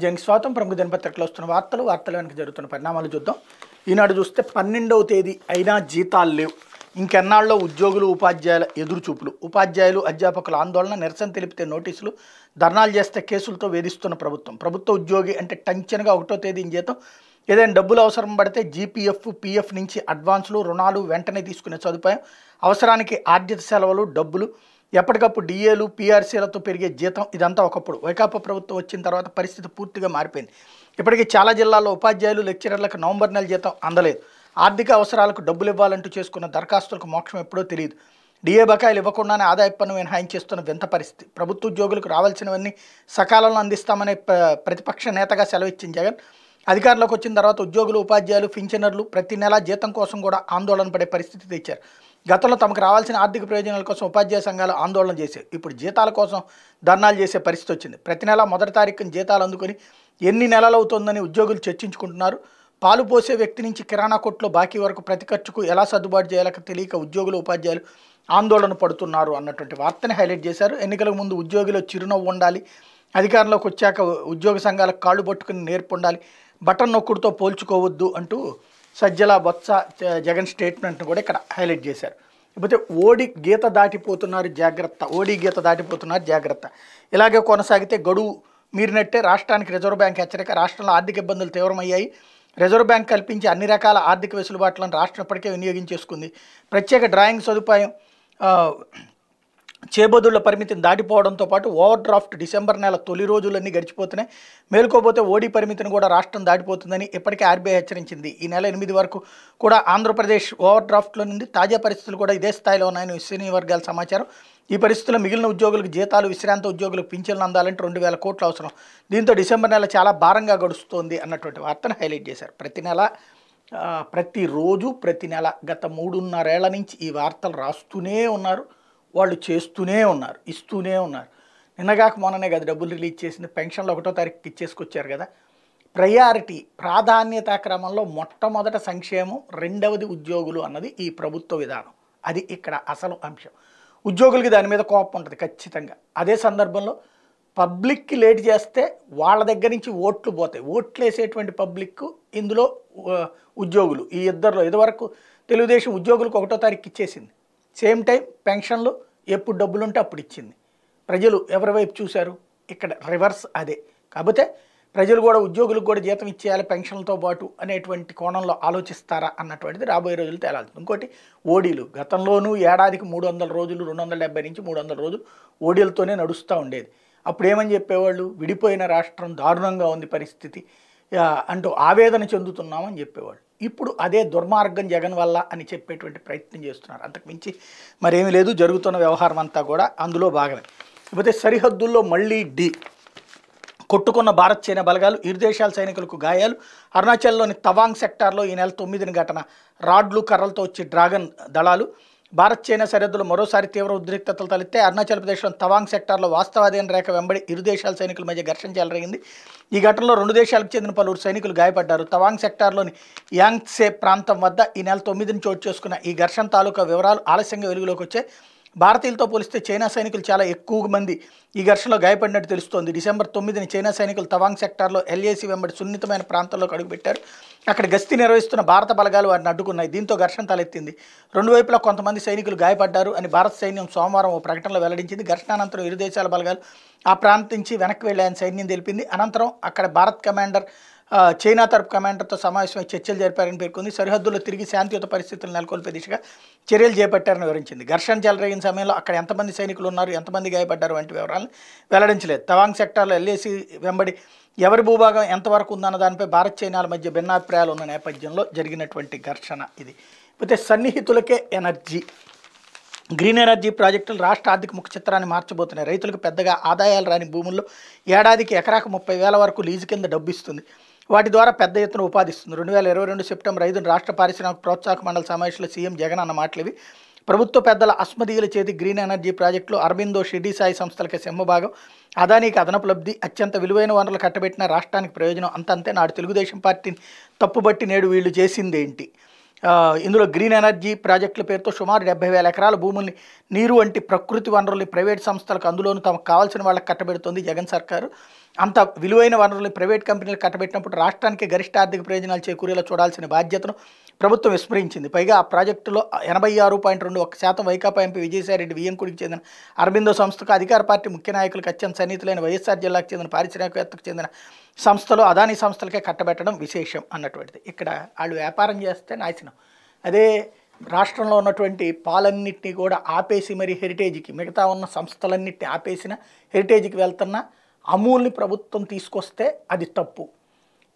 రాజ్యాంగ స్వాతం ప్రముఖ దినపత్రికలో వస్తున్న వార్తలు వార్తలు వెనక జరుగుతున్న పరిణామాలు చూద్దాం ఈనాడు చూస్తే పన్నెండవ తేదీ అయినా జీతాలు లేవు ఇంకెన్నాళ్ళలో ఉద్యోగులు ఉపాధ్యాయుల ఎదురుచూపులు ఉపాధ్యాయులు అధ్యాపకుల ఆందోళన నిరసన తెలిపితే నోటీసులు ధర్నాలు చేస్తే కేసులతో వేధిస్తున్న ప్రభుత్వం ప్రభుత్వ ఉద్యోగి అంటే టెన్షన్గా ఒకటో తేదీ జీతం ఏదైనా డబ్బులు అవసరం పడితే జీపీఎఫ్ పీఎఫ్ నుంచి అడ్వాన్సులు రుణాలు వెంటనే తీసుకునే సదుపాయం అవసరానికి ఆర్థిక సెలవులు డబ్బులు ఎప్పటికప్పుడు డిఏలు పీఆర్సీలతో పెరిగే జీతం ఇదంతా ఒకప్పుడు వైకాపా ప్రభుత్వం వచ్చిన తర్వాత పరిస్థితి పూర్తిగా మారిపోయింది ఇప్పటికీ చాలా జిల్లాల్లో ఉపాధ్యాయులు లెక్చరర్లకు నవంబర్ నెల జీతం అందలేదు ఆర్థిక అవసరాలకు డబ్బులు ఇవ్వాలంటూ చేసుకున్న దరఖాస్తులకు మోక్షం ఎప్పుడో తెలియదు డిఏ బకాయిలు ఇవ్వకుండానే ఆదాయ పన్ను మినహాయించేస్తున్న వింత పరిస్థితి ప్రభుత్వ ఉద్యోగులకు రావాల్సినవన్నీ సకాలంలో అందిస్తామనే ప్రతిపక్ష నేతగా సెలవిచ్చిన జగన్ అధికారంలోకి వచ్చిన తర్వాత ఉద్యోగులు ఉపాధ్యాయులు పింఛనర్లు ప్రతి నెలా జీతం కోసం కూడా ఆందోళన పడే పరిస్థితి తెచ్చారు గతంలో తమకు రావాల్సిన ఆర్థిక ప్రయోజనాల కోసం ఉపాధ్యాయ సంఘాలు ఆందోళన చేశాయి ఇప్పుడు జీతాల కోసం ధర్నాలు చేసే పరిస్థితి వచ్చింది ప్రతి నెల మొదటి తారీఖుని జీతాలు అందుకొని ఎన్ని నెలలు అవుతుందని ఉద్యోగులు చర్చించుకుంటున్నారు పాలు పోసే వ్యక్తి నుంచి కిరాణా కొట్లో బాకీ వరకు ప్రతి ఖర్చుకు ఎలా సర్దుబాటు చేయాలక తెలియక ఉద్యోగులు ఉపాధ్యాయులు ఆందోళన పడుతున్నారు అన్నటువంటి వార్తని హైలైట్ చేశారు ఎన్నికలకు ముందు ఉద్యోగిలో చిరునవ్వు ఉండాలి అధికారంలోకి వచ్చాక ఉద్యోగ సంఘాలకు కాళ్ళు పట్టుకుని నేర్పు ఉండాలి బటన్ నొక్కుడుతో పోల్చుకోవద్దు అంటూ సజ్జల బొత్స జగన్ స్టేట్మెంట్ను కూడా ఇక్కడ హైలైట్ చేశారు లేకపోతే ఓడి గీత దాటిపోతున్నారు జాగ్రత్త ఓడి గీత దాటిపోతున్నారు జాగ్రత్త ఇలాగే కొనసాగితే గడువు మీరినట్టే రాష్ట్రానికి రిజర్వ్ బ్యాంక్ హెచ్చరిక రాష్ట్రంలో ఆర్థిక ఇబ్బందులు తీవ్రమయ్యాయి రిజర్వ్ బ్యాంక్ కల్పించి అన్ని రకాల ఆర్థిక వెసులుబాట్లను రాష్ట్రం ఇప్పటికే వినియోగించేసుకుంది ప్రత్యేక డ్రాయింగ్ సదుపాయం చేబదుళ్ల పరిమితిని దాటిపోవడంతో పాటు ఓవర్ డ్రాఫ్ట్ డిసెంబర్ నెల తొలి రోజులన్నీ గడిచిపోతున్నాయి మేలుకోబోతే ఓడీ పరిమితిని కూడా రాష్ట్రం దాటిపోతుందని ఇప్పటికే ఆర్బీఐ హెచ్చరించింది ఈ నెల ఎనిమిది వరకు కూడా ఆంధ్రప్రదేశ్ ఓవర్ డ్రాఫ్ట్లో నుండి తాజా పరిస్థితులు కూడా ఇదే స్థాయిలో ఉన్నాయని సినీ వర్గాల సమాచారం ఈ పరిస్థితుల్లో మిగిలిన ఉద్యోగులకు జీతాలు విశ్రాంత ఉద్యోగులకు పింఛన్లు అందాలంటే రెండు వేల కోట్లు అవసరం దీంతో డిసెంబర్ నెల చాలా భారంగా గడుస్తోంది అన్నటువంటి వార్తను హైలైట్ చేశారు ప్రతి నెల ప్రతిరోజు ప్రతి నెల గత మూడున్నరేళ్ల నుంచి ఈ వార్తలు రాస్తూనే ఉన్నారు వాళ్ళు చేస్తూనే ఉన్నారు ఇస్తూనే ఉన్నారు నిన్నగాక మొన్ననే కదా డబ్బులు రిలీజ్ చేసింది పెన్షన్లు ఒకటో తారీఖు ఇచ్చేసుకొచ్చారు కదా ప్రయారిటీ ప్రాధాన్యత క్రమంలో మొట్టమొదట సంక్షేమం రెండవది ఉద్యోగులు అన్నది ఈ ప్రభుత్వ విధానం అది ఇక్కడ అసలు అంశం ఉద్యోగులకి దాని మీద కోపం ఉంటుంది ఖచ్చితంగా అదే సందర్భంలో పబ్లిక్కి లేట్ చేస్తే వాళ్ళ దగ్గర నుంచి ఓట్లు పోతాయి ఓట్లు వేసేటువంటి పబ్లిక్ ఇందులో ఉద్యోగులు ఈ ఇద్దరిలో ఇదివరకు తెలుగుదేశం ఉద్యోగులకు ఒకటో తారీఖు ఇచ్చేసింది సేమ్ టైం పెన్షన్లు ఎప్పుడు డబ్బులుంటే అప్పుడు ఇచ్చింది ప్రజలు ఎవరి వైపు చూశారు ఇక్కడ రివర్స్ అదే కాకపోతే ప్రజలు కూడా ఉద్యోగులకు కూడా జీతం ఇచ్చేయాలి పెన్షన్లతో పాటు అనేటువంటి కోణంలో ఆలోచిస్తారా అన్నటువంటిది రాబోయే రోజులు తేలాల్సింది ఇంకోటి ఓడీలు గతంలోనూ ఏడాదికి మూడు వందల రోజులు రెండు వందల డెబ్బై నుంచి మూడు వందల రోజులు ఓడీలతోనే నడుస్తూ ఉండేది అప్పుడు ఏమని చెప్పేవాళ్ళు విడిపోయిన రాష్ట్రం దారుణంగా ఉంది పరిస్థితి అంటూ ఆవేదన చెందుతున్నామని చెప్పేవాళ్ళు ఇప్పుడు అదే దుర్మార్గం జగన్ వల్ల అని చెప్పేటువంటి ప్రయత్నం చేస్తున్నారు అంతకు మించి మరేమీ లేదు జరుగుతున్న వ్యవహారం అంతా కూడా అందులో భాగమే లేకపోతే సరిహద్దుల్లో మళ్ళీ డి కొట్టుకున్న భారత్ చైనా బలగాలు ఇరు దేశాల సైనికులకు గాయాలు అరుణాచల్లోని తవాంగ్ సెక్టార్లో ఈ నెల తొమ్మిదిన ఘటన రాడ్లు కర్రలతో వచ్చే డ్రాగన్ దళాలు భారత్ చైనా సరిహద్దులు మరోసారి తీవ్ర ఉద్రిక్తతలు తలెత్తే అరుణాచల్ ప్రదేశ్లో తవాంగ్ సెక్టార్లో వాస్తవాధీన రేఖ వెంబడి ఇరు దేశాల సైనికుల మధ్య ఘర్షణ జరిగింది ఈ ఘటనలో రెండు దేశాలకు చెందిన పలువురు సైనికులు గాయపడ్డారు తవాంగ్ సెక్టార్లోని యాంగ్సే ప్రాంతం వద్ద ఈ నెల తొమ్మిదిని చోటు చేసుకున్న ఈ ఘర్షణ తాలూకా వివరాలు ఆలస్యంగా వెలుగులోకి వచ్చే భారతీయులతో పోలిస్తే చైనా సైనికులు చాలా ఎక్కువ మంది ఈ ఘర్షణలో గాయపడినట్టు తెలుస్తోంది డిసెంబర్ తొమ్మిదిని చైనా సైనికులు తవాంగ్ సెక్టార్లో ఎల్ఏసీ వెంబడి సున్నితమైన ప్రాంతంలోకి అడుగుపెట్టారు అక్కడ గస్తీ నిర్వహిస్తున్న భారత బలగాలు వారిని అడ్డుకున్నాయి దీంతో ఘర్షణ తలెత్తింది రెండు వైపులా కొంతమంది సైనికులు గాయపడ్డారు అని భారత సైన్యం సోమవారం ఓ ప్రకటనలో వెల్లడించింది ఘర్షణానంతరం ఇరు దేశాల బలగాలు ఆ ప్రాంతం నుంచి వెనక్కి వెళ్ళాయని సైన్యం తెలిపింది అనంతరం అక్కడ భారత్ కమాండర్ చైనా తరపు కమాండర్తో సమావేశమై చర్చలు జరిపారని పేర్కొంది సరిహద్దుల్లో తిరిగి శాంతియుత పరిస్థితులు నెలకొల్పే దిశగా చర్యలు చేపట్టారని వివరించింది ఘర్షణ జలరేగిన సమయంలో అక్కడ ఎంతమంది సైనికులు ఉన్నారు ఎంతమంది గాయపడ్డారు వంటి వివరాలను వెల్లడించలేదు తవాంగ్ సెక్టార్లో ఎల్ఏసీ వెంబడి ఎవరి భూభాగం ఎంతవరకు ఉందన్న దానిపై భారత్ చైనాల మధ్య భిన్నాభిప్రాయాలు ఉన్న నేపథ్యంలో జరిగినటువంటి ఘర్షణ ఇది అయితే సన్నిహితులకే ఎనర్జీ గ్రీన్ ఎనర్జీ ప్రాజెక్టులు రాష్ట్ర ఆర్థిక ముఖ చిత్రాన్ని మార్చబోతున్నాయి రైతులకు పెద్దగా ఆదాయాలు రాని భూముల్లో ఏడాదికి ఎకరాకు ముప్పై వేల వరకు లీజు కింద డబ్బు ఇస్తుంది వాటి ద్వారా పెద్ద ఎత్తున ఉపాధిస్తుంది రెండు వేల ఇరవై రెండు సెప్టెంబర్ ఐదున రాష్ట్ర పారిశ్రామిక ప్రోత్సాహక మండలి సమావేశంలో సీఎం జగన్ అన్న మాటలు ప్రభుత్వ పెద్దల అస్మదీయుల చేతి గ్రీన్ ఎనర్జీ ప్రాజెక్టులు అరబిందో షిర్డీ సాయి సంస్థలకి సింహభాగం అదానికి అదనపు లబ్ధి అత్యంత విలువైన వనరులు కట్టబెట్టిన రాష్ట్రానికి ప్రయోజనం అంతంతే నాడు తెలుగుదేశం పార్టీని తప్పుబట్టి నేడు వీళ్ళు చేసిందేంటి ఇందులో గ్రీన్ ఎనర్జీ ప్రాజెక్టుల పేరుతో సుమారు డెబ్బై వేల ఎకరాల భూముల్ని నీరు వంటి ప్రకృతి వనరుల్ని ప్రైవేట్ సంస్థలకు అందులోనూ తమకు కావాల్సిన వాళ్ళకి కట్టబెడుతోంది జగన్ సర్కారు అంత విలువైన వనరులను ప్రైవేట్ కంపెనీలు కట్టబెట్టినప్పుడు రాష్ట్రానికి గరిష్ట ఆర్థిక ప్రయోజనాలు చేకూరేలా చూడాల్సిన బాధ్యతను ప్రభుత్వం విస్మరించింది పైగా ఆ ప్రాజెక్టులో ఎనభై ఆరు పాయింట్ రెండు ఒక శాతం వైకాపా ఎంపీ విజయసాయిరెడ్డి విఎంకుడికి చెందిన అరబిందో సంస్థకు అధికార పార్టీ ముఖ్య నాయకులకు అత్యంత సన్నిహితులైన వైఎస్ఆర్ జిల్లాకు చెందిన పారిశ్రామికవేత్తకు చెందిన సంస్థలు అదాని సంస్థలకే కట్టబెట్టడం విశేషం అన్నటువంటిది ఇక్కడ వాళ్ళు వ్యాపారం చేస్తే నాశనం అదే రాష్ట్రంలో ఉన్నటువంటి పాలన్నింటినీ కూడా ఆపేసి మరి హెరిటేజ్కి మిగతా ఉన్న సంస్థలన్నింటినీ ఆపేసిన హెరిటేజ్కి వెళ్తున్న అమూల్ని ప్రభుత్వం తీసుకొస్తే అది తప్పు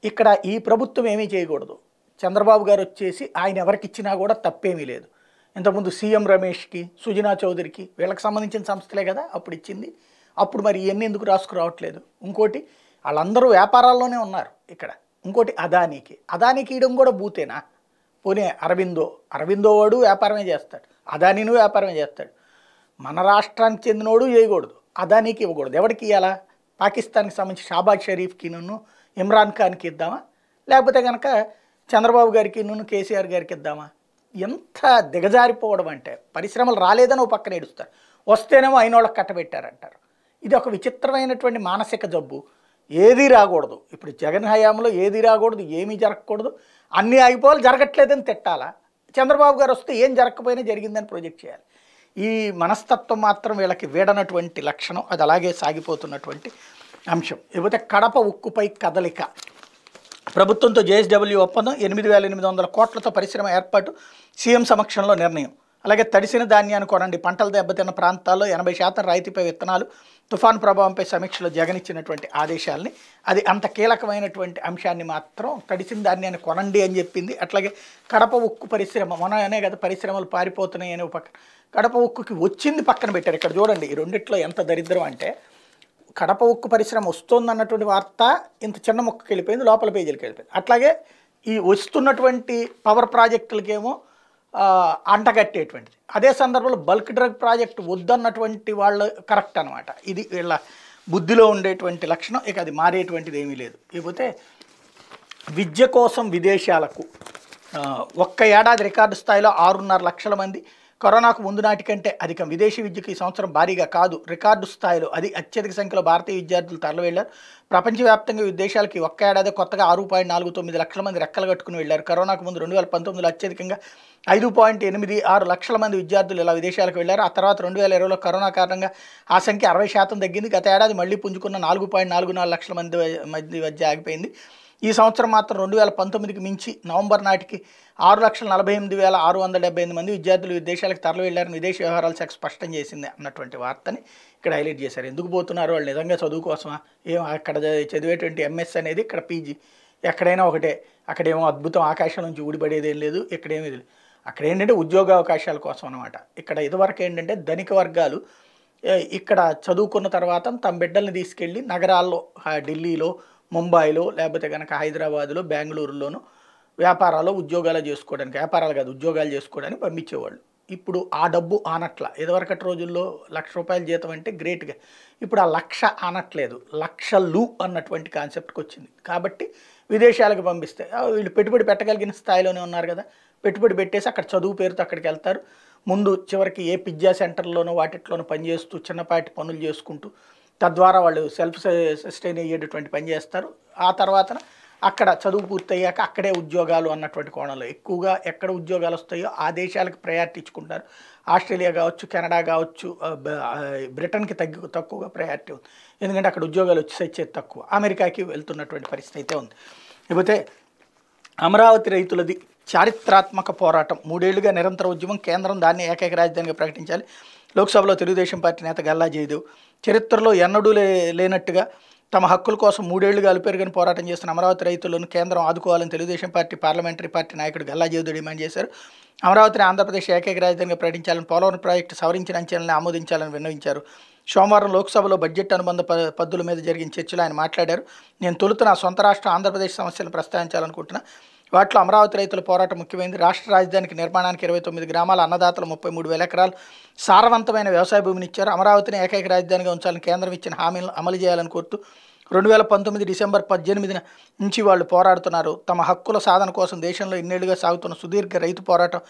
ఇక్కడ ఈ ప్రభుత్వం ఏమీ చేయకూడదు చంద్రబాబు గారు వచ్చేసి ఆయన ఎవరికి ఇచ్చినా కూడా తప్పేమీ లేదు ఇంతకుముందు సీఎం రమేష్కి సుజనా చౌదరికి వీళ్ళకి సంబంధించిన సంస్థలే కదా అప్పుడు ఇచ్చింది అప్పుడు మరి ఇవన్నీ ఎందుకు రాసుకురావట్లేదు ఇంకోటి వాళ్ళందరూ వ్యాపారాల్లోనే ఉన్నారు ఇక్కడ ఇంకోటి అదానీకి అదానీకి ఇవ్వడం కూడా బూతేనా పోనీ అరవిందో అరవిందో వాడు వ్యాపారమే చేస్తాడు అదానీను వ్యాపారమే చేస్తాడు మన రాష్ట్రానికి చెందినోడు చేయకూడదు అదానీకి ఇవ్వకూడదు ఎవరికి ఇవ్వాలా పాకిస్తాన్కి సంబంధించి షాబాజ్ షరీఫ్కి నన్ను ఇమ్రాన్ ఖాన్కి ఇద్దామా లేకపోతే కనుక చంద్రబాబు గారికి నన్ను కేసీఆర్ గారికి ఇద్దామా ఎంత దిగజారిపోవడం అంటే పరిశ్రమలు రాలేదని ఓ పక్కన ఏడుస్తారు వస్తేనేమో అయిన వాళ్ళకి కట్టబెట్టారంటారు ఇది ఒక విచిత్రమైనటువంటి మానసిక జబ్బు ఏదీ రాకూడదు ఇప్పుడు జగన్ హయాంలో ఏది రాకూడదు ఏమీ జరగకూడదు అన్నీ ఆగిపోవాలి జరగట్లేదని తిట్టాలా చంద్రబాబు గారు వస్తే ఏం జరగకపోయినా జరిగిందని ప్రొజెక్ట్ చేయాలి ఈ మనస్తత్వం మాత్రం వీళ్ళకి వీడనటువంటి లక్షణం అది అలాగే సాగిపోతున్నటువంటి అంశం ఇకపోతే కడప ఉక్కుపై కదలిక ప్రభుత్వంతో జేఎస్డబ్ల్యూ ఒప్పందం ఎనిమిది వేల ఎనిమిది వందల కోట్లతో పరిశ్రమ ఏర్పాటు సీఎం సమక్షంలో నిర్ణయం అలాగే తడిసిన ధాన్యాన్ని కొనండి పంటలు దెబ్బతిన్న ప్రాంతాల్లో ఎనభై శాతం రాయితీపై విత్తనాలు తుఫాను ప్రభావంపై సమీక్షలో జగన్ ఇచ్చినటువంటి ఆదేశాలని అది అంత కీలకమైనటువంటి అంశాన్ని మాత్రం కడిసిన దాన్ని అని కొనండి అని చెప్పింది అట్లాగే కడప ఉక్కు పరిశ్రమ అనే కదా పరిశ్రమలు పారిపోతున్నాయి అనే పక్కన కడప ఉక్కుకి వచ్చింది పక్కన పెట్టారు ఇక్కడ చూడండి ఈ రెండిట్లో ఎంత దరిద్రం అంటే కడప ఉక్కు పరిశ్రమ వస్తుందన్నటువంటి వార్త ఇంత చిన్న మొక్కకి వెళ్ళిపోయింది లోపల పేజీలకు వెళ్ళిపోయింది అట్లాగే ఈ వస్తున్నటువంటి పవర్ ప్రాజెక్టులకేమో అంటగట్టేటువంటిది అదే సందర్భంలో బల్క్ డ్రగ్ ప్రాజెక్ట్ వద్దన్నటువంటి వాళ్ళు కరెక్ట్ అనమాట ఇది వీళ్ళ బుద్ధిలో ఉండేటువంటి లక్షణం ఇక అది మారేటువంటిది ఏమీ లేదు లేకపోతే విద్య కోసం విదేశాలకు ఒక్క ఏడాది రికార్డు స్థాయిలో ఆరున్నర లక్షల మంది కరోనాకు ముందు నాటి కంటే అధికం విదేశీ విద్యకు ఈ సంవత్సరం భారీగా కాదు రికార్డు స్థాయిలో అది అత్యధిక సంఖ్యలో భారతీయ విద్యార్థులు తరలివెళ్లారు ప్రపంచవ్యాప్తంగా విదేశాలకి ఒక్క ఏడాది కొత్తగా ఆరు పాయింట్ నాలుగు తొమ్మిది లక్షల మంది రెక్కలు కట్టుకుని వెళ్లారు కరోనాకు ముందు రెండు వేల పంతొమ్మిదిలో అత్యధికంగా ఐదు పాయింట్ ఎనిమిది ఆరు లక్షల మంది విద్యార్థులు ఇలా విదేశాలకు వెళ్లారు ఆ తర్వాత రెండు వేల ఇరవైలో కరోనా కారణంగా ఆ సంఖ్య అరవై శాతం తగ్గింది గత ఏడాది మళ్ళీ పుంజుకున్న నాలుగు పాయింట్ నాలుగు నాలుగు లక్షల మంది మధ్య ఆగిపోయింది ఈ సంవత్సరం మాత్రం రెండు వేల పంతొమ్మిదికి మించి నవంబర్ నాటికి ఆరు లక్షల నలభై ఎనిమిది వేల ఆరు వందల డెబ్బై ఎనిమిది మంది విద్యార్థులు విదేశాలకు తరలి వెళ్ళారని విదేశ వ్యవహారాల శాఖ స్పష్టం చేసింది అన్నటువంటి వార్తని ఇక్కడ హైలైట్ చేశారు ఎందుకు పోతున్నారు వాళ్ళు నిజంగా చదువు కోసమా ఏం అక్కడ చదివేటువంటి ఎంఎస్ అనేది ఇక్కడ పీజీ ఎక్కడైనా ఒకటే అక్కడేమో అద్భుతం ఆకాశం నుంచి ఊడిపడేది ఏం లేదు ఇక్కడేమీ లేదు అక్కడ ఏంటంటే ఉద్యోగ అవకాశాల కోసం అనమాట ఇక్కడ ఇదివరకు ఏంటంటే ధనిక వర్గాలు ఇక్కడ చదువుకున్న తర్వాత తమ బిడ్డల్ని తీసుకెళ్ళి నగరాల్లో ఢిల్లీలో ముంబైలో లేకపోతే కనుక హైదరాబాద్లో బెంగళూరులోనూ వ్యాపారాలు ఉద్యోగాలు చేసుకోవడానికి వ్యాపారాలు కాదు ఉద్యోగాలు చేసుకోవడానికి పంపించేవాళ్ళు ఇప్పుడు ఆ డబ్బు ఆనట్ల ఇదివరకటి రోజుల్లో లక్ష రూపాయల జీతం అంటే గ్రేట్గా ఇప్పుడు ఆ లక్ష ఆనట్లేదు లక్షలు అన్నటువంటి కాన్సెప్ట్కి వచ్చింది కాబట్టి విదేశాలకు పంపిస్తే వీళ్ళు పెట్టుబడి పెట్టగలిగిన స్థాయిలోనే ఉన్నారు కదా పెట్టుబడి పెట్టేసి అక్కడ చదువు పేరుతో అక్కడికి వెళ్తారు ముందు చివరికి ఏ పిజ్జా సెంటర్లోనో వాటిట్లోనో పనిచేస్తూ చిన్నపాటి పనులు చేసుకుంటూ తద్వారా వాళ్ళు సెల్ఫ్ సస్టైన్ అయ్యేటటువంటి పని చేస్తారు ఆ తర్వాత అక్కడ చదువు పూర్తయ్యాక అక్కడే ఉద్యోగాలు అన్నటువంటి కోణంలో ఎక్కువగా ఎక్కడ ఉద్యోగాలు వస్తాయో ఆ దేశాలకు ప్రయారిటీ ఇచ్చుకుంటారు ఆస్ట్రేలియా కావచ్చు కెనడా కావచ్చు బ్రిటన్కి తగ్గి తక్కువగా ప్రయారిటీ ఉంది ఎందుకంటే అక్కడ ఉద్యోగాలు వచ్చేసేది తక్కువ అమెరికాకి వెళ్తున్నటువంటి పరిస్థితి అయితే ఉంది లేకపోతే అమరావతి రైతులది చారిత్రాత్మక పోరాటం మూడేళ్లుగా నిరంతర ఉద్యమం కేంద్రం దాన్ని ఏకైక రాజధానిగా ప్రకటించాలి లోక్సభలో తెలుగుదేశం పార్టీ నేత గల్లా జయదేవ్ చరిత్రలో ఎన్నడూ లే లేనట్టుగా తమ హక్కుల కోసం మూడేళ్లు కలిపేరుగని పోరాటం చేస్తున్న అమరావతి రైతులను కేంద్రం ఆదుకోవాలని తెలుగుదేశం పార్టీ పార్లమెంటరీ పార్టీ నాయకుడు గల్లా జయదు డిమాండ్ చేశారు అమరావతిని ఆంధ్రప్రదేశ్ ఏకైక రాజధానిగా ప్రకటించాలని పోలవరం ప్రాజెక్టు సవరించిన అంచనాలను ఆమోదించాలని విన్నవించారు సోమవారం లోక్సభలో బడ్జెట్ అనుబంధ పద్ధతుల మీద జరిగిన చర్చలో ఆయన మాట్లాడారు నేను తొలుత నా సొంత రాష్ట్రం ఆంధ్రప్రదేశ్ సమస్యలను ప్రస్తావించాలనుకుంటున్నా వాటిలో అమరావతి రైతుల పోరాటం ముఖ్యమైంది రాష్ట్ర రాజధానికి నిర్మాణానికి ఇరవై తొమ్మిది గ్రామాల అన్నదాతలు ముప్పై మూడు వేల ఎకరాలు సారవంతమైన వ్యవసాయ భూమిని ఇచ్చారు అమరావతిని ఏకైక రాజధానిగా ఉంచాలని కేంద్రం ఇచ్చిన హామీలను అమలు చేయాలని కోరుతూ రెండు వేల పంతొమ్మిది డిసెంబర్ పద్దెనిమిదిన నుంచి వాళ్ళు పోరాడుతున్నారు తమ హక్కుల సాధన కోసం దేశంలో ఇన్నేళ్లుగా సాగుతున్న సుదీర్ఘ రైతు పోరాటం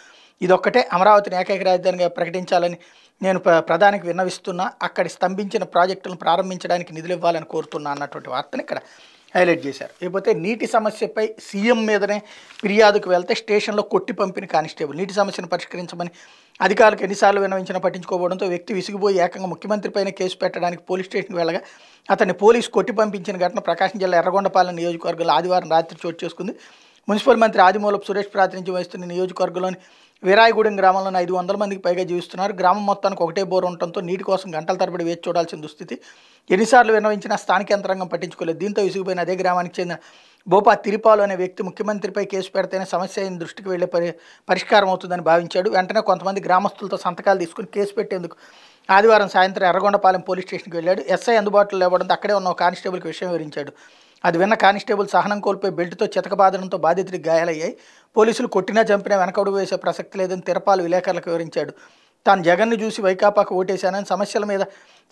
ఇదొక్కటే అమరావతిని ఏకైక రాజధానిగా ప్రకటించాలని నేను ప్రధానికి విన్నవిస్తున్నా అక్కడి స్తంభించిన ప్రాజెక్టులను ప్రారంభించడానికి నిధులు ఇవ్వాలని కోరుతున్నా అన్నటువంటి వార్తను ఇక్కడ హైలైట్ చేశారు లేకపోతే నీటి సమస్యపై సీఎం మీదనే ఫిర్యాదుకు వెళ్తే స్టేషన్లో కొట్టి పంపిన కానిస్టేబుల్ నీటి సమస్యను పరిష్కరించమని అధికారులకు ఎన్నిసార్లు వినవించినా పట్టించుకోవడంతో వ్యక్తి విసిగిపోయి ఏకంగా ముఖ్యమంత్రిపైన కేసు పెట్టడానికి పోలీస్ స్టేషన్కి వెళ్ళగా అతన్ని పోలీసు కొట్టి పంపించిన ఘటన ప్రకాశం జిల్లా ఎర్రగొండపాలెం నియోజకవర్గంలో ఆదివారం రాత్రి చోటు చేసుకుంది మున్సిపల్ మంత్రి ఆదిమూలపు సురేష్ ప్రాతినిధ్యం వహిస్తున్న నియోజకవర్గంలోని వీరాయగూడెం గ్రామంలోని ఐదు వందల మందికి పైగా జీవిస్తున్నారు గ్రామం మొత్తానికి ఒకటే బోర్ ఉండటంతో నీటి కోసం గంటల తరబడి వేచి చూడాల్సిన దుస్థితి ఎన్నిసార్లు విన్నవించినా స్థానిక యంత్రాంగం పట్టించుకోలేదు దీంతో విసిగిపోయిన అదే గ్రామానికి చెందిన భోపా తిరిపాలు అనే వ్యక్తి ముఖ్యమంత్రిపై కేసు పెడితేనే సమస్య అయిన దృష్టికి వెళ్లే పరి పరిష్కారం అవుతుందని భావించాడు వెంటనే కొంతమంది గ్రామస్తులతో సంతకాలు తీసుకుని కేసు పెట్టేందుకు ఆదివారం సాయంత్రం ఎర్రగొండపాలెం పోలీస్ స్టేషన్కి వెళ్ళాడు ఎస్ఐ అందుబాటులో లేవడంతో అక్కడే ఉన్న కానిస్టేబుల్కి విషయం వివరించాడు అది విన్న కానిస్టేబుల్ సహనం కోల్పోయి బెల్ట్తో చితకబాదడంతో బాధితుడికి గాయాలయ్యాయి పోలీసులు కొట్టినా చంపినా వెనకడు వేసే ప్రసక్తి లేదని తిరపాలు విలేకరులకు వివరించాడు తాను జగన్ను చూసి వైకాపాకు ఓటేశానని సమస్యల మీద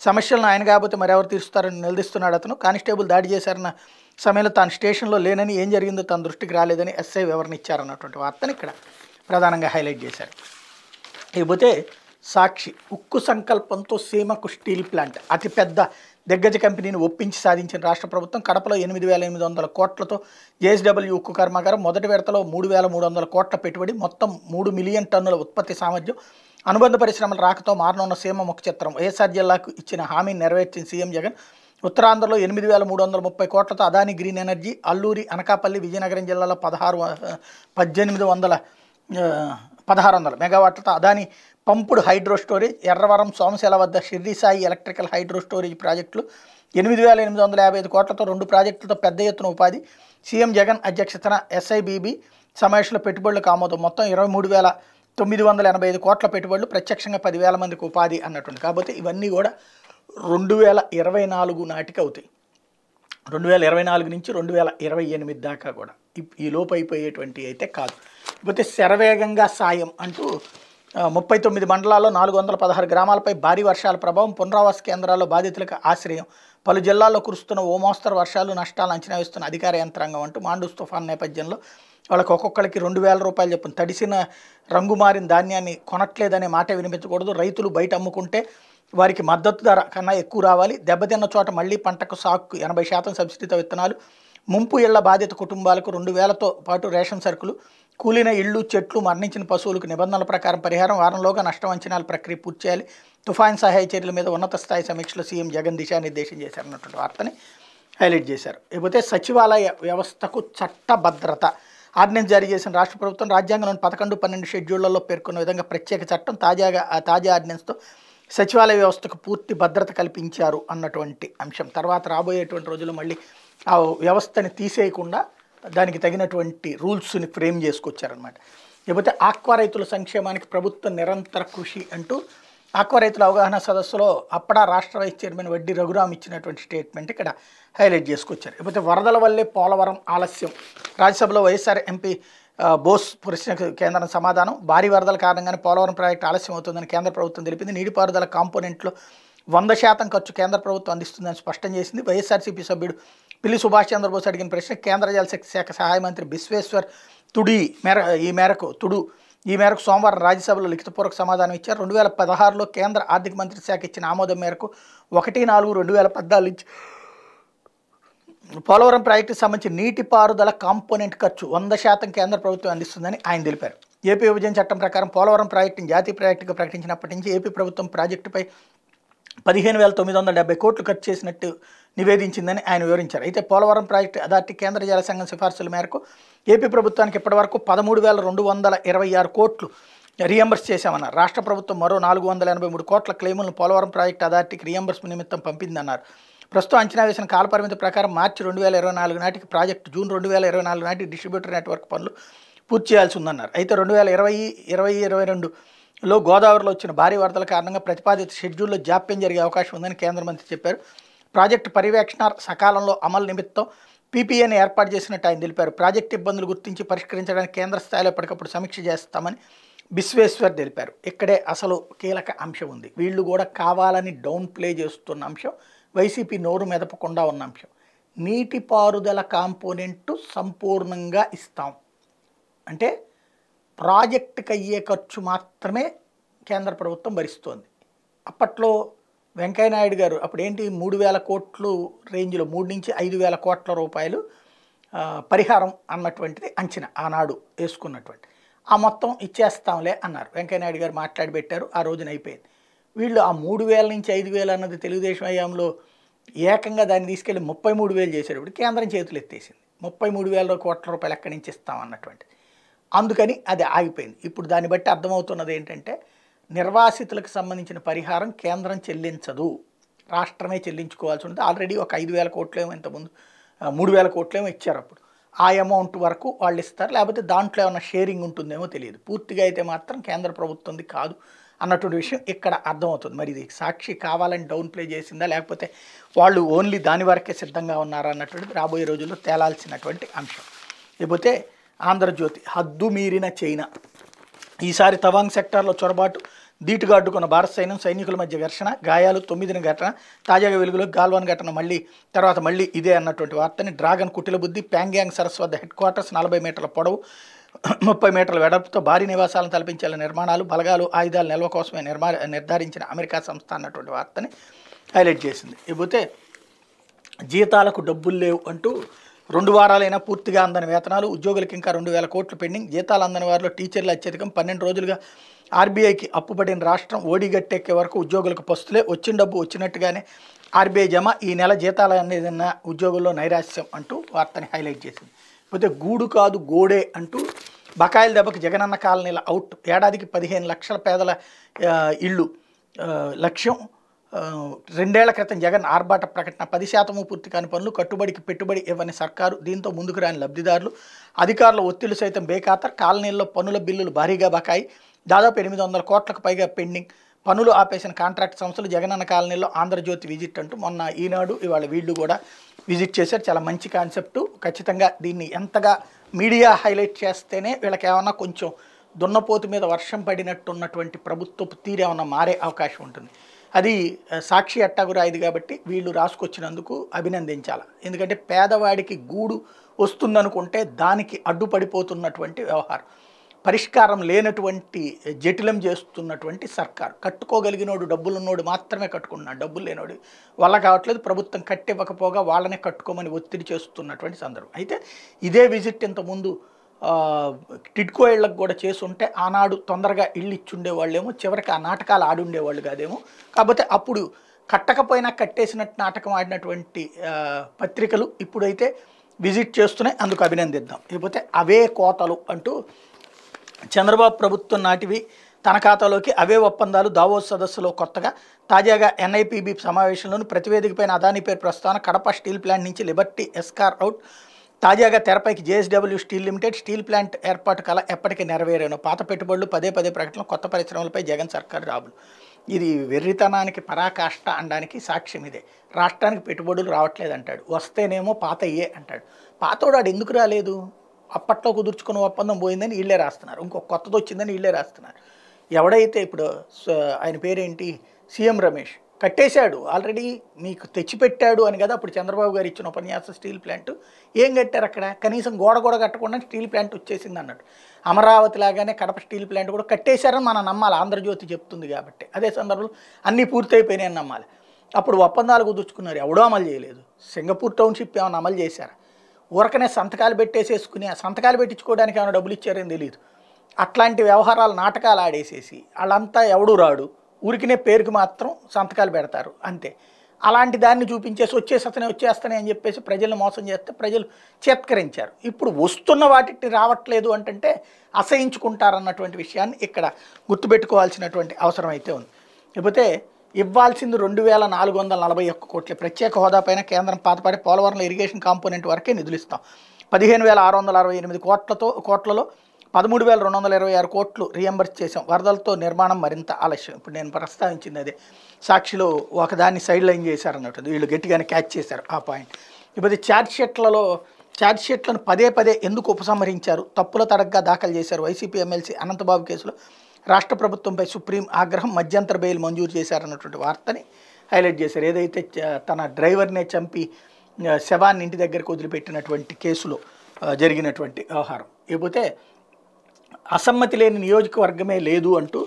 సమస్యలను ఆయన కాకపోతే మరెవరు తీరుస్తారని నిలదీస్తున్నాడు అతను కానిస్టేబుల్ దాడి చేశారన్న సమయంలో తాను స్టేషన్లో లేనని ఏం జరిగిందో తన దృష్టికి రాలేదని ఎస్ఐ వివరణ ఇచ్చారన్నటువంటి వార్తను ఇక్కడ ప్రధానంగా హైలైట్ చేశారు ఇకపోతే సాక్షి ఉక్కు సంకల్పంతో సీమకు స్టీల్ ప్లాంట్ అతిపెద్ద దిగ్గజ కంపెనీని ఒప్పించి సాధించిన రాష్ట్ర ప్రభుత్వం కడపలో ఎనిమిది వేల ఎనిమిది వందల కోట్లతో జేఎస్డబ్ల్యూ ఉక్కు కర్మాగారం మొదటి విడతలో మూడు వేల మూడు వందల కోట్ల పెట్టుబడి మొత్తం మూడు మిలియన్ టన్నుల ఉత్పత్తి సామర్థ్యం అనుబంధ పరిశ్రమల రాకతో మారనున్న సీమ ముఖ చిత్రం వైఎస్ఆర్ జిల్లాకు ఇచ్చిన హామీని నెరవేర్చిన సీఎం జగన్ ఉత్తరాంధ్రలో ఎనిమిది వేల మూడు వందల ముప్పై కోట్లతో అదాని గ్రీన్ ఎనర్జీ అల్లూరి అనకాపల్లి విజయనగరం జిల్లాలో పదహారు పద్దెనిమిది వందల పదహారు వందల మెగావాట్లతో అదాని పంపుడు హైడ్రో స్టోరేజ్ ఎర్రవరం సోమశిల వద్ద Shirdi Sai electrical hydro storage ప్రాజెక్టులు ఎనిమిది వేల ఎనిమిది వందల యాభై ఐదు కోట్లతో రెండు ప్రాజెక్టులతో పెద్ద ఎత్తున ఉపాధి సీఎం జగన్ అధ్యక్షతన ఎస్ఐబిబి సమావేశంలో పెట్టుబడులకు ఆమోదం మొత్తం ఇరవై మూడు వేల తొమ్మిది వందల ఎనభై ఐదు కోట్ల పెట్టుబడులు ప్రత్యక్షంగా పదివేల మందికి ఉపాధి అన్నట్టుంది కాబట్టి ఇవన్నీ కూడా రెండు వేల ఇరవై నాలుగు నాటికి అవుతాయి రెండు వేల ఇరవై నాలుగు నుంచి రెండు వేల ఇరవై ఎనిమిది దాకా కూడా ఈ లోపు అయిపోయేటువంటి అయితే కాదు లేకపోతే శరవేగంగా సాయం అంటూ ముప్పై తొమ్మిది మండలాల్లో నాలుగు వందల పదహారు గ్రామాలపై భారీ వర్షాల ప్రభావం పునరావాస కేంద్రాల్లో బాధితులకు ఆశ్రయం పలు జిల్లాల్లో కురుస్తున్న ఓ మోస్తరు వర్షాలు నష్టాలు అంచనా వేస్తున్న అధికార యంత్రాంగం అంటూ మాండూస్ తుఫాన్ నేపథ్యంలో వాళ్ళకి ఒక్కొక్కరికి రెండు వేల రూపాయలు చెప్పిన తడిసిన రంగు మారిన ధాన్యాన్ని కొనట్లేదనే మాట వినిపించకూడదు రైతులు బయట అమ్ముకుంటే వారికి మద్దతు ధర కన్నా ఎక్కువ రావాలి దెబ్బతిన్న చోట మళ్లీ పంటకు సాకు ఎనభై శాతం సబ్సిడీతో విత్తనాలు ముంపు ఇళ్ల బాధిత కుటుంబాలకు రెండు వేలతో పాటు రేషన్ సరుకులు కూలిన ఇళ్ళు చెట్లు మరణించిన పశువులకు నిబంధనల ప్రకారం పరిహారం వారంలోగా నష్టం అంచనాల ప్రక్రియ పూర్తి చేయాలి తుఫాన్ సహాయ చర్యల మీద ఉన్నత స్థాయి సమీక్షలో సీఎం జగన్ దిశానిర్దేశం చేశారన్నటువంటి వార్తని హైలైట్ చేశారు ఇకపోతే సచివాలయ వ్యవస్థకు చట్టభద్రత ఆర్డినెన్స్ జారీ చేసిన రాష్ట్ర ప్రభుత్వం రాజ్యాంగంలోని పదకొండు పన్నెండు షెడ్యూళ్లలో పేర్కొన్న విధంగా ప్రత్యేక చట్టం తాజాగా తాజా ఆర్డినెన్స్తో సచివాలయ వ్యవస్థకు పూర్తి భద్రత కల్పించారు అన్నటువంటి అంశం తర్వాత రాబోయేటువంటి రోజుల్లో మళ్ళీ ఆ వ్యవస్థని తీసేయకుండా దానికి తగినటువంటి రూల్స్ని ఫ్రేమ్ చేసుకొచ్చారనమాట లేకపోతే ఆక్వా రైతుల సంక్షేమానికి ప్రభుత్వం నిరంతర కృషి అంటూ ఆక్వా రైతుల అవగాహన సదస్సులో అప్పడా రాష్ట్ర వైస్ చైర్మన్ వడ్డీ రఘురామ్ ఇచ్చినటువంటి స్టేట్మెంట్ ఇక్కడ హైలైట్ చేసుకొచ్చారు లేకపోతే వరదల వల్లే పోలవరం ఆలస్యం రాజ్యసభలో వైఎస్ఆర్ ఎంపీ బోస్ ప్రశ్న కేంద్రం సమాధానం భారీ వరదల కారణంగానే పోలవరం ప్రాజెక్టు ఆలస్యం అవుతుందని కేంద్ర ప్రభుత్వం తెలిపింది నీటిపారుదల కాంపోనెంట్లో వంద శాతం ఖర్చు కేంద్ర ప్రభుత్వం అందిస్తుందని స్పష్టం చేసింది వైఎస్ఆర్సీపీ సభ్యుడు పిల్లి సుభాష్ చంద్రబోస్ అడిగిన ప్రశ్న కేంద్ర జలశక్తి శాఖ సహాయ మంత్రి బిశ్వేశ్వర్ తుడి మేర ఈ మేరకు తుడు ఈ మేరకు సోమవారం రాజ్యసభలో లిఖితపూర్వక సమాధానం ఇచ్చారు రెండు వేల పదహారులో కేంద్ర ఆర్థిక మంత్రి శాఖ ఇచ్చిన ఆమోదం మేరకు ఒకటి నాలుగు రెండు వేల పద్నాలుగు నుంచి పోలవరం ప్రాజెక్టుకు సంబంధించి నీటిపారుదల కాంపోనెంట్ ఖర్చు వంద శాతం కేంద్ర ప్రభుత్వం అందిస్తుందని ఆయన తెలిపారు ఏపీ విభజన చట్టం ప్రకారం పోలవరం ప్రాజెక్టును జాతీయ ప్రాజెక్టుగా ప్రకటించినప్పటి నుంచి ఏపీ ప్రభుత్వం ప్రాజెక్టుపై పదిహేను వేల తొమ్మిది వందల డెబ్బై కోట్లు ఖర్చు చేసినట్టు నివేదించిందని ఆయన వివరించారు అయితే పోలవరం ప్రాజెక్టు అథారిటీ కేంద్ర జల సంఘం సిఫార్సుల మేరకు ఏపీ ప్రభుత్వానికి ఇప్పటివరకు పదమూడు వేల రెండు వందల ఇరవై ఆరు కోట్లు రియంబర్స్ చేశామన్నారు రాష్ట్ర ప్రభుత్వం మరో నాలుగు వందల ఎనభై మూడు కోట్ల క్లెయిములను పోలవరం ప్రాజెక్టు అథారిటీకి రియంబర్స్ నిమిత్తం పంపిందన్నారు ప్రస్తుతం అంచనా వేసిన కాలపరిమితి ప్రకారం మార్చి రెండు వేల ఇరవై నాలుగు నాటికి ప్రాజెక్టు జూన్ రెండు వేల ఇరవై నాలుగు నాటికి డిస్ట్రిబ్యూటర్ నెట్వర్క్ పనులు పూర్తి చేయాల్సి ఉందన్నారు అయితే రెండు వేల ఇరవై ఇరవై ఇరవై రెండులో గోదావరిలో వచ్చిన భారీ వరదల కారణంగా ప్రతిపాదిత షెడ్యూల్లో జాప్యం జరిగే అవకాశం ఉందని కేంద్ర మంత్రి చెప్పారు ప్రాజెక్టు పర్యవేక్షణ సకాలంలో అమలు నిమిత్తం పీపీఏని ఏర్పాటు చేసినట్టు ఆయన తెలిపారు ప్రాజెక్టు ఇబ్బందులు గుర్తించి పరిష్కరించడానికి కేంద్ర స్థాయిలో ఎప్పటికప్పుడు సమీక్ష చేస్తామని బిశ్వేశ్వర్ తెలిపారు ఇక్కడే అసలు కీలక అంశం ఉంది వీళ్ళు కూడా కావాలని డౌన్ ప్లే చేస్తున్న అంశం వైసీపీ నోరు మెదపకుండా ఉన్న అంశం నీటిపారుదల కాంపోనెంట్ సంపూర్ణంగా ఇస్తాం అంటే ప్రాజెక్టుకి అయ్యే ఖర్చు మాత్రమే కేంద్ర ప్రభుత్వం భరిస్తోంది అప్పట్లో వెంకయ్యనాయుడు గారు అప్పుడు ఏంటి మూడు వేల కోట్లు రేంజ్లో మూడు నుంచి ఐదు వేల కోట్ల రూపాయలు పరిహారం అన్నటువంటిది అంచనా ఆనాడు వేసుకున్నటువంటి ఆ మొత్తం ఇచ్చేస్తాంలే అన్నారు వెంకయ్యనాయుడు గారు మాట్లాడి పెట్టారు ఆ రోజున అయిపోయింది వీళ్ళు ఆ మూడు వేల నుంచి ఐదు వేలు అన్నది తెలుగుదేశం హయాంలో ఏకంగా దాన్ని తీసుకెళ్ళి ముప్పై మూడు వేలు చేసేటప్పుడు కేంద్రం చేతులు ఎత్తేసింది ముప్పై మూడు వేల కోట్ల రూపాయలు ఎక్కడి నుంచి ఇస్తామన్నటువంటి అందుకని అది ఆగిపోయింది ఇప్పుడు దాన్ని బట్టి అర్థమవుతున్నది ఏంటంటే నిర్వాసితులకు సంబంధించిన పరిహారం కేంద్రం చెల్లించదు రాష్ట్రమే చెల్లించుకోవాల్సి ఉంటుంది ఆల్రెడీ ఒక ఐదు వేల కోట్లేమో ఇంతకుముందు మూడు వేల కోట్లేమో ఇచ్చారు అప్పుడు ఆ అమౌంట్ వరకు వాళ్ళు ఇస్తారు లేకపోతే దాంట్లో ఏమైనా షేరింగ్ ఉంటుందేమో తెలియదు పూర్తిగా అయితే మాత్రం కేంద్ర ప్రభుత్వంది కాదు అన్నటువంటి విషయం ఇక్కడ అర్థమవుతుంది మరి ఇది సాక్షి కావాలని డౌన్ ప్లే చేసిందా లేకపోతే వాళ్ళు ఓన్లీ దాని వరకే సిద్ధంగా ఉన్నారా అన్నటువంటిది రాబోయే రోజుల్లో తేలాల్సినటువంటి అంశం లేకపోతే ఆంధ్రజ్యోతి హద్దు మీరిన చైనా ఈసారి తవాంగ్ సెక్టార్లో చొరబాటు ధీటుగా అడ్డుకున్న భారత సైన్యం సైనికుల మధ్య ఘర్షణ గాయాలు తొమ్మిదిన ఘటన తాజాగా వెలుగులో గాల్వాన్ ఘటన మళ్ళీ తర్వాత మళ్ళీ ఇదే అన్నటువంటి వార్తని డ్రాగన్ కుటిల బుద్ధి ప్యాంగ్యాంగ్ సరస్వద్ద హెడ్ క్వార్టర్స్ నలభై మీటర్ల పొడవు ముప్పై మీటర్ల వెడల్పుతో భారీ నివాసాలను తలపించేలా నిర్మాణాలు బలగాలు ఆయుధాలు నిల్వ కోసమే నిర్మా నిర్ధారించిన అమెరికా సంస్థ అన్నటువంటి వార్తని హైలైట్ చేసింది ఇకపోతే జీతాలకు డబ్బులు లేవు అంటూ రెండు వారాలైనా పూర్తిగా అందని వేతనాలు ఉద్యోగులకు ఇంకా రెండు వేల కోట్లు పెండింగ్ జీతాలు అందని వారిలో టీచర్లు అత్యధికం పన్నెండు రోజులుగా ఆర్బీఐకి అప్పుపడిన రాష్ట్రం ఓడిగట్టెక్కే వరకు ఉద్యోగులకు పస్తులే వచ్చిన డబ్బు వచ్చినట్టుగానే ఆర్బీఐ జమ ఈ నెల జీతాలు అనేది ఉద్యోగుల్లో నైరాశ్యం అంటూ వార్తని హైలైట్ చేసింది పోతే గూడు కాదు గోడే అంటూ బకాయిల దెబ్బకి జగనన్న కాలనీల అవుట్ ఏడాదికి పదిహేను లక్షల పేదల ఇళ్ళు లక్ష్యం రెండేళ్ల క్రితం జగన్ ఆర్భాట ప్రకటన పది శాతము పూర్తి కాని పనులు కట్టుబడికి పెట్టుబడి ఇవ్వని సర్కారు దీంతో ముందుకు రాని లబ్ధిదారులు అధికారుల ఒత్తిళ్లు సైతం బేఖాతర్ కాలనీల్లో పనుల బిల్లులు భారీగా బకాయి దాదాపు ఎనిమిది వందల కోట్లకు పైగా పెండింగ్ పనులు ఆపేసిన కాంట్రాక్ట్ సంస్థలు జగనన్న కాలనీలో ఆంధ్రజ్యోతి విజిట్ అంటూ మొన్న ఈనాడు ఇవాళ వీళ్ళు కూడా విజిట్ చేశారు చాలా మంచి కాన్సెప్టు ఖచ్చితంగా దీన్ని ఎంతగా మీడియా హైలైట్ చేస్తేనే వీళ్ళకి ఏమన్నా కొంచెం దున్నపోతు మీద వర్షం పడినట్టున్నటువంటి ప్రభుత్వపు తీరేమన్నా మారే అవకాశం ఉంటుంది అది సాక్షి అట్టాగురాయిది కాబట్టి వీళ్ళు రాసుకొచ్చినందుకు అభినందించాలి ఎందుకంటే పేదవాడికి గూడు వస్తుందనుకుంటే దానికి అడ్డుపడిపోతున్నటువంటి వ్యవహారం పరిష్కారం లేనటువంటి జటిలం చేస్తున్నటువంటి సర్కారు కట్టుకోగలిగినోడు డబ్బులున్నోడు మాత్రమే కట్టుకున్నాడు డబ్బులు లేనోడు వల్ల కావట్లేదు ప్రభుత్వం కట్టివ్వకపోగా వాళ్ళనే కట్టుకోమని ఒత్తిడి చేస్తున్నటువంటి సందర్భం అయితే ఇదే విజిట్ ఇంతకుముందు టిడ్కో ఇళ్లకు కూడా చేస్తుంటే ఆనాడు తొందరగా ఇళ్ళు ఇచ్చుండేవాళ్ళేమో చివరికి ఆ నాటకాలు ఆడుండేవాళ్ళు కాదేమో కాకపోతే అప్పుడు కట్టకపోయినా కట్టేసినట్టు నాటకం ఆడినటువంటి పత్రికలు ఇప్పుడైతే విజిట్ చేస్తున్నాయి అందుకు అభినందిద్దాం లేకపోతే అవే కోతలు అంటూ చంద్రబాబు ప్రభుత్వం నాటివి తన ఖాతాలోకి అవే ఒప్పందాలు దావో సదస్సులో కొత్తగా తాజాగా ఎన్ఐపిబి సమావేశంలోని ప్రతివేదికపైన అదాని పేరు ప్రస్తావన కడప స్టీల్ ప్లాంట్ నుంచి లిబర్టీ ఎస్కార్ అవుట్ తాజాగా తెరపైకి JSW steel limited steel plant ఏర్పాటు కల ఎప్పటికీ నెరవేరాను పాత పెట్టుబడులు పదే పదే ప్రకటనలు కొత్త పరిశ్రమలపై జగన్ సర్కార్ రాబులు ఇది వెర్రితనానికి పరాకాష్ట అనడానికి సాక్ష్యం ఇదే రాష్ట్రానికి పెట్టుబడులు రావట్లేదు అంటాడు వస్తేనేమో పాత ఏ అంటాడు పాతోడు ఎందుకు రాలేదు అప్పట్లో కుదుర్చుకున్న ఒప్పందం పోయిందని వీళ్ళే రాస్తున్నారు ఇంకో కొత్తది వచ్చిందని వీళ్ళే రాస్తున్నారు ఎవడైతే ఇప్పుడు ఆయన పేరేంటి సీఎం రమేష్ కట్టేశాడు ఆల్రెడీ మీకు తెచ్చిపెట్టాడు అని కదా అప్పుడు చంద్రబాబు గారు ఇచ్చిన ఉపన్యాసం స్టీల్ ప్లాంట్ ఏం కట్టారు అక్కడ కనీసం గోడ గోడ కట్టకుండా స్టీల్ ప్లాంట్ వచ్చేసింది అన్నట్టు అమరావతి లాగానే కడప స్టీల్ ప్లాంట్ కూడా కట్టేశారని మనం నమ్మాలి ఆంధ్రజ్యోతి చెప్తుంది కాబట్టి అదే సందర్భంలో అన్నీ పూర్తయిపోయినాయని నమ్మాలి అప్పుడు ఒప్పందాలు కుదుర్చుకున్నారు ఎవడో అమలు చేయలేదు సింగపూర్ టౌన్షిప్ ఏమైనా అమలు చేశారా ఊరకనే సంతకాలు పెట్టేసేసుకుని ఆ సంతకాలు పెట్టించుకోవడానికి ఏమైనా డబ్బులు ఇచ్చారని తెలియదు అట్లాంటి వ్యవహారాలు నాటకాలు ఆడేసేసి వాళ్ళంతా ఎవడు రాడు ఊరికినే పేరుకి మాత్రం సంతకాలు పెడతారు అంతే అలాంటి దాన్ని చూపించేసి వచ్చేసతనే వచ్చేస్తానే అని చెప్పేసి ప్రజలను మోసం చేస్తే ప్రజలు చేత్కరించారు ఇప్పుడు వస్తున్న వాటిని రావట్లేదు అంటే అసహించుకుంటారన్నటువంటి విషయాన్ని ఇక్కడ గుర్తుపెట్టుకోవాల్సినటువంటి అవసరం అయితే ఉంది లేకపోతే ఇవ్వాల్సింది రెండు వేల నాలుగు వందల నలభై ఒక్క కోట్లు ప్రత్యేక హోదాపైన కేంద్రం పాతపడి పోలవరంలో ఇరిగేషన్ కాంపోనెంట్ వరకే నిధులు ఇస్తాం పదిహేను వేల ఆరు వందల అరవై ఎనిమిది కోట్లతో కోట్లలో పదమూడు వేల రెండు వందల ఇరవై ఆరు కోట్లు రీఎంబర్స్ చేసాం వరదలతో నిర్మాణం మరింత ఆలస్యం ఇప్పుడు నేను ప్రస్తావించింది అదే సాక్షిలో ఒకదాన్ని సైడ్ లైన్ చేశారు అన్నట్టు వీళ్ళు గట్టిగానే క్యాచ్ చేశారు ఆ పాయింట్ ఇప్పుడు ఛార్జ్ షీట్లలో ఛార్జ్ షీట్లను పదే పదే ఎందుకు ఉపసంహరించారు తప్పుల తడగ్గా దాఖలు చేశారు వైసీపీ ఎమ్మెల్సీ అనంతబాబు కేసులో రాష్ట్ర ప్రభుత్వంపై సుప్రీం ఆగ్రహం మధ్యంతర బెయిల్ మంజూరు చేశారన్నటువంటి వార్తని హైలైట్ చేశారు ఏదైతే తన డ్రైవర్నే చంపి శవాన్ని ఇంటి దగ్గరకు వదిలిపెట్టినటువంటి కేసులో జరిగినటువంటి వ్యవహారం ఇకపోతే అసమ్మతి లేని నియోజకవర్గమే లేదు అంటూ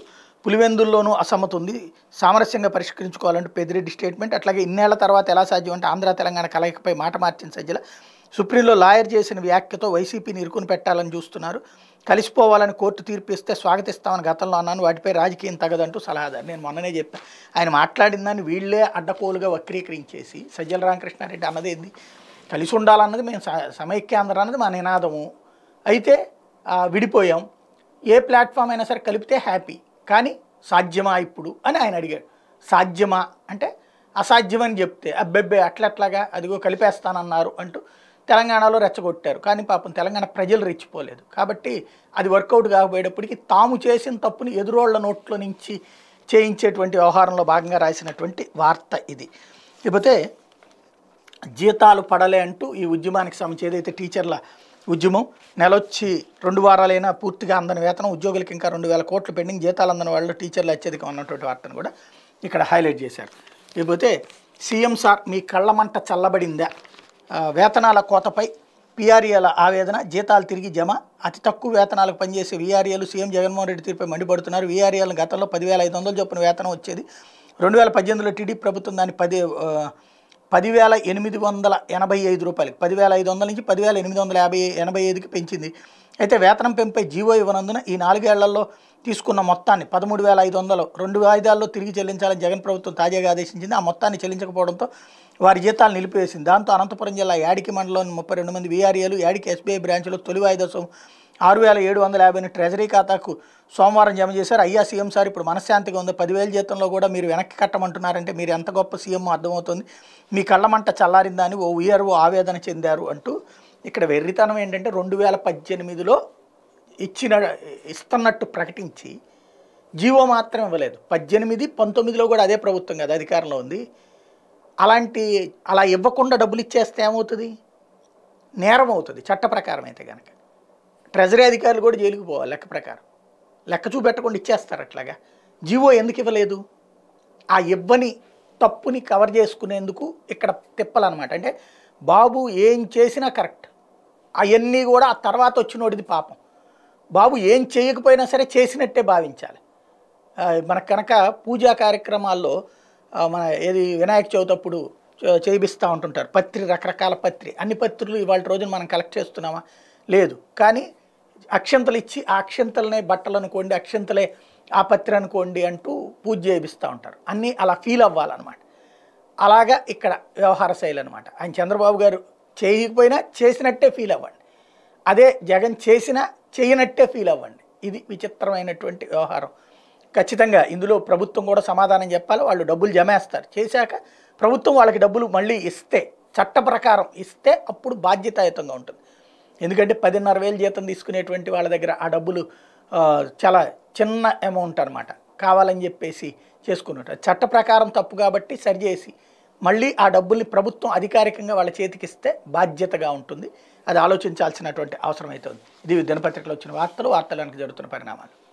పులివెందుల్లోనూ అసమ్మతి ఉంది సామరస్యంగా పరిష్కరించుకోవాలంటూ పెద్దిరెడ్డి స్టేట్మెంట్ అట్లాగే ఇన్నేళ్ల తర్వాత ఎలా సాధ్యం అంటే ఆంధ్ర తెలంగాణ కలయికపై మాట మార్చిన సజ్జల సుప్రీంలో లాయర్ చేసిన వ్యాఖ్యతో వైసీపీని ఇరుకుని పెట్టాలని చూస్తున్నారు కలిసిపోవాలని కోర్టు తీర్పు ఇస్తే స్వాగతిస్తామని గతంలో అన్నాను వాటిపై రాజకీయం తగదంటూ సలహాదారు నేను మొన్ననే చెప్పాను ఆయన మాట్లాడిందని వీళ్ళే అడ్డకోలుగా వక్రీకరించేసి సజ్జల రామకృష్ణారెడ్డి అన్నదేంది కలిసి ఉండాలన్నది మేము సమైక్యాంధ్ర అన్నది మా నినాదము అయితే విడిపోయాం ఏ ప్లాట్ఫామ్ అయినా సరే కలిపితే హ్యాపీ కానీ సాధ్యమా ఇప్పుడు అని ఆయన అడిగాడు సాధ్యమా అంటే అసాధ్యమని చెప్తే అబ్బెబ్బే అట్లట్లాగా అదిగో కలిపేస్తానన్నారు అంటూ తెలంగాణలో రెచ్చగొట్టారు కానీ పాపం తెలంగాణ ప్రజలు రెచ్చిపోలేదు కాబట్టి అది వర్కౌట్ కాకపోయేటప్పటికి తాము చేసిన తప్పుని ఎదురోళ్ల నోట్లో నుంచి చేయించేటువంటి వ్యవహారంలో భాగంగా రాసినటువంటి వార్త ఇది లేకపోతే జీతాలు పడలే అంటూ ఈ ఉద్యమానికి సంబంధించి ఏదైతే టీచర్ల ఉద్యమం నెలొచ్చి రెండు వారాలైనా పూర్తిగా అందని వేతనం ఉద్యోగులకు ఇంకా రెండు వేల కోట్లు పెండింగ్ జీతాలు అందని వాళ్ళు టీచర్లు అత్యధికం అన్నటువంటి వార్తను కూడా ఇక్కడ హైలైట్ చేశారు లేకపోతే సీఎం సార్ మీ కళ్ళమంట చల్లబడిందా వేతనాల కోతపై పీఆర్ఏల ఆవేదన జీతాలు తిరిగి జమ అతి తక్కువ వేతనాలకు పనిచేసే వీఆర్ఏలు సీఎం జగన్మోహన్ రెడ్డి తీరుపై మండిపడుతున్నారు వీఆర్ఏలను గతంలో పదివేల ఐదు వందల చొప్పున వేతనం వచ్చేది రెండు వేల పద్దెనిమిదిలో టీడీపీ ప్రభుత్వం దాన్ని పది పదివేల ఎనిమిది వందల ఎనభై ఐదు రూపాయలకి పదివేల ఐదు వందల నుంచి పదివేల ఎనిమిది వందల యాభై ఎనభై ఐదుకి పెంచింది అయితే వేతనం పెంపై జీవో ఇవ్వనందున ఈ నాలుగేళ్లలో తీసుకున్న మొత్తాన్ని పదమూడు వేల ఐదు వందలు రెండు వాయిదాల్లో తిరిగి చెల్లించాలని జగన్ ప్రభుత్వం తాజాగా ఆదేశించింది ఆ మొత్తాన్ని చెల్లించకపోవడంతో వారి జీతాలు నిలిపివేసింది దాంతో అనంతపురం జిల్లా యాడికి మండలం ముప్పై రెండు మంది వీఆర్ఏలు యాడికి ఎస్బీఐ బ్రాంచ్లో తొలి వాయిదశం ఆరు వేల ఏడు వందల యాభైని ట్రెజరీ ఖాతాకు సోమవారం జమ చేశారు అయ్యా సీఎం సార్ ఇప్పుడు మనశ్శాంతిగా ఉంది పదివేల జీతంలో కూడా మీరు వెనక్కి కట్టమంటున్నారంటే మీరు ఎంత గొప్ప సీఎం అర్థమవుతుంది మీ కళ్ళమంట చల్లారిందా అని ఓ ఓ ఆవేదన చెందారు అంటూ ఇక్కడ వెర్రితనం ఏంటంటే రెండు వేల పద్దెనిమిదిలో ఇచ్చిన ఇస్తున్నట్టు ప్రకటించి జీవో మాత్రం ఇవ్వలేదు పద్దెనిమిది పంతొమ్మిదిలో కూడా అదే ప్రభుత్వం కదా అధికారంలో ఉంది అలాంటి అలా ఇవ్వకుండా డబ్బులు ఇచ్చేస్తే ఏమవుతుంది నేరం అవుతుంది చట్ట ప్రకారం అయితే కనుక ట్రెజరీ అధికారులు కూడా జైలుకు పోవాలి లెక్క ప్రకారం లెక్క చూపెట్టకుండా ఇచ్చేస్తారు అట్లాగా జీవో ఎందుకు ఇవ్వలేదు ఆ ఇవ్వని తప్పుని కవర్ చేసుకునేందుకు ఇక్కడ తిప్పాలన్నమాట అంటే బాబు ఏం చేసినా కరెక్ట్ అవన్నీ కూడా ఆ తర్వాత వచ్చినోడిది పాపం బాబు ఏం చేయకపోయినా సరే చేసినట్టే భావించాలి మనకు కనుక పూజా కార్యక్రమాల్లో మన ఏది వినాయక చవితి అప్పుడు చేయిస్తూ ఉంటుంటారు పత్రి రకరకాల పత్రి అన్ని పత్రులు ఇవాళ రోజున మనం కలెక్ట్ చేస్తున్నామా లేదు కానీ అక్షంతలు ఇచ్చి ఆ అక్షంతలనే బట్టలు అనుకోండి అక్షంతలే ఆ పత్రి అనుకోండి అంటూ పూజ చేయిస్తూ ఉంటారు అన్నీ అలా ఫీల్ అవ్వాలన్నమాట అలాగా ఇక్కడ వ్యవహార శైలి అనమాట ఆయన చంద్రబాబు గారు చేయకపోయినా చేసినట్టే ఫీల్ అవ్వండి అదే జగన్ చేసినా చేయనట్టే ఫీల్ అవ్వండి ఇది విచిత్రమైనటువంటి వ్యవహారం ఖచ్చితంగా ఇందులో ప్రభుత్వం కూడా సమాధానం చెప్పాలి వాళ్ళు డబ్బులు జమేస్తారు చేశాక ప్రభుత్వం వాళ్ళకి డబ్బులు మళ్ళీ ఇస్తే చట్ట ప్రకారం ఇస్తే అప్పుడు బాధ్యతాయుతంగా ఉంటుంది ఎందుకంటే పదిన్నర వేలు జీతం తీసుకునేటువంటి వాళ్ళ దగ్గర ఆ డబ్బులు చాలా చిన్న అమౌంట్ అనమాట కావాలని చెప్పేసి చేసుకున్నట్టు చట్ట ప్రకారం తప్పు కాబట్టి సరిచేసి మళ్ళీ ఆ డబ్బుల్ని ప్రభుత్వం అధికారికంగా వాళ్ళ చేతికిస్తే బాధ్యతగా ఉంటుంది అది ఆలోచించాల్సినటువంటి అవసరం అవుతుంది ఇది దినపత్రికలో వచ్చిన వార్తలు వార్తలు వెనక జరుగుతున్న పరిణామాలు